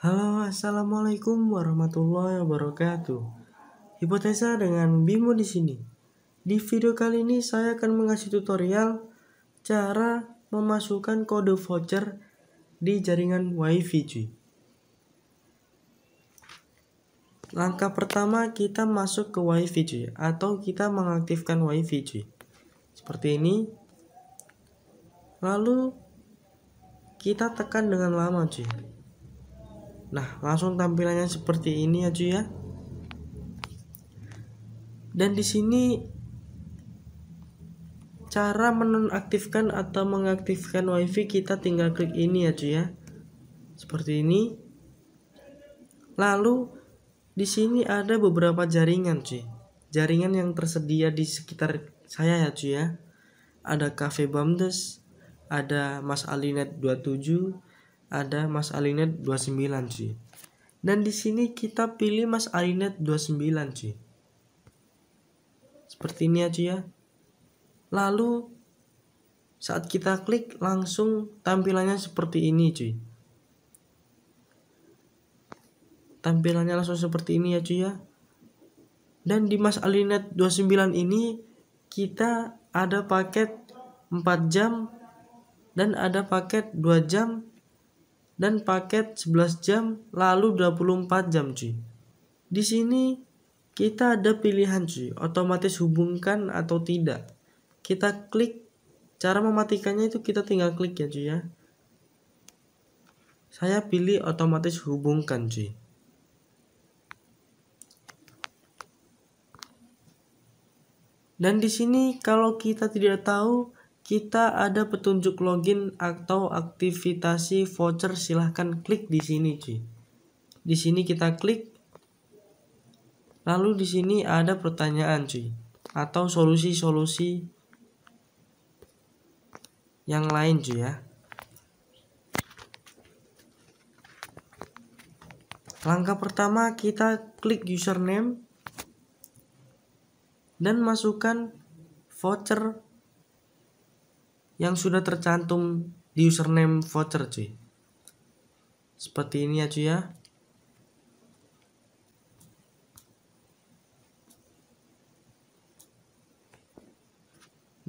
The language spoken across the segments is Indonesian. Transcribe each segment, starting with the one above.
Halo, assalamualaikum warahmatullahi wabarakatuh. Hipotesa dengan Bimo di sini. Di video kali ini saya akan mengasih tutorial cara memasukkan kode voucher di jaringan WiFi cuy. Langkah pertama kita masuk ke WiFi cuy atau kita mengaktifkan WiFi cuy. Seperti ini. Lalu kita tekan dengan lama cuy. Nah, langsung tampilannya seperti ini ya cuy ya. Dan di sini cara menonaktifkan atau mengaktifkan WiFi kita tinggal klik ini ya cuy ya. Seperti ini. Lalu di sini ada beberapa jaringan cuy. Jaringan yang tersedia di sekitar saya ya cuy ya. Ada Cafe Bamdes, ada Mas Alinet 27, ada Mas Alinet 29 cuy. Dan di sini kita pilih Mas Alinet 29 cuy. Seperti ini ya cuy ya. Lalu saat kita klik langsung tampilannya seperti ini cuy. Tampilannya langsung seperti ini ya cuy ya. Dan di Mas Alinet 29 ini kita ada paket 4 jam dan ada paket 2 jam dan paket 11 jam lalu 24 jam cuy. Di sini kita ada pilihan cuy, otomatis hubungkan atau tidak. Kita klik cara mematikannya itu kita tinggal klik ya cuy ya. Saya pilih otomatis hubungkan cuy. Dan di sini kalau kita tidak tahu kita ada petunjuk login atau aktivitasi voucher silahkan klik di sini cuy di sini kita klik lalu di sini ada pertanyaan cuy atau solusi-solusi yang lain cuy ya langkah pertama kita klik username dan masukkan voucher yang sudah tercantum di username voucher cuy seperti ini ya cuy ya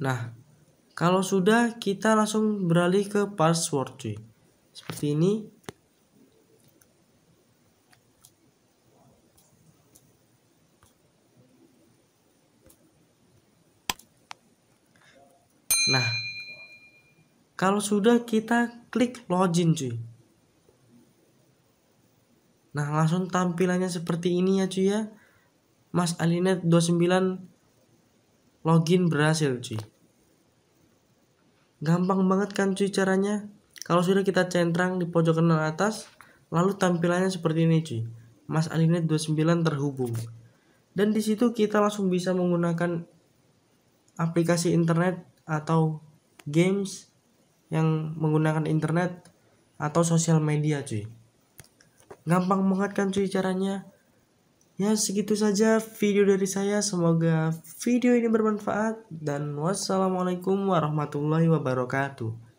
nah kalau sudah kita langsung beralih ke password cuy seperti ini Nah, kalau sudah kita klik login cuy. Nah langsung tampilannya seperti ini ya cuy ya. Mas Alinet 29 login berhasil cuy. Gampang banget kan cuy caranya. Kalau sudah kita centang di pojok kanan atas. Lalu tampilannya seperti ini cuy. Mas Alinet 29 terhubung. Dan disitu kita langsung bisa menggunakan aplikasi internet atau games yang menggunakan internet atau sosial media cuy gampang banget kan cuy caranya ya segitu saja video dari saya semoga video ini bermanfaat dan wassalamualaikum warahmatullahi wabarakatuh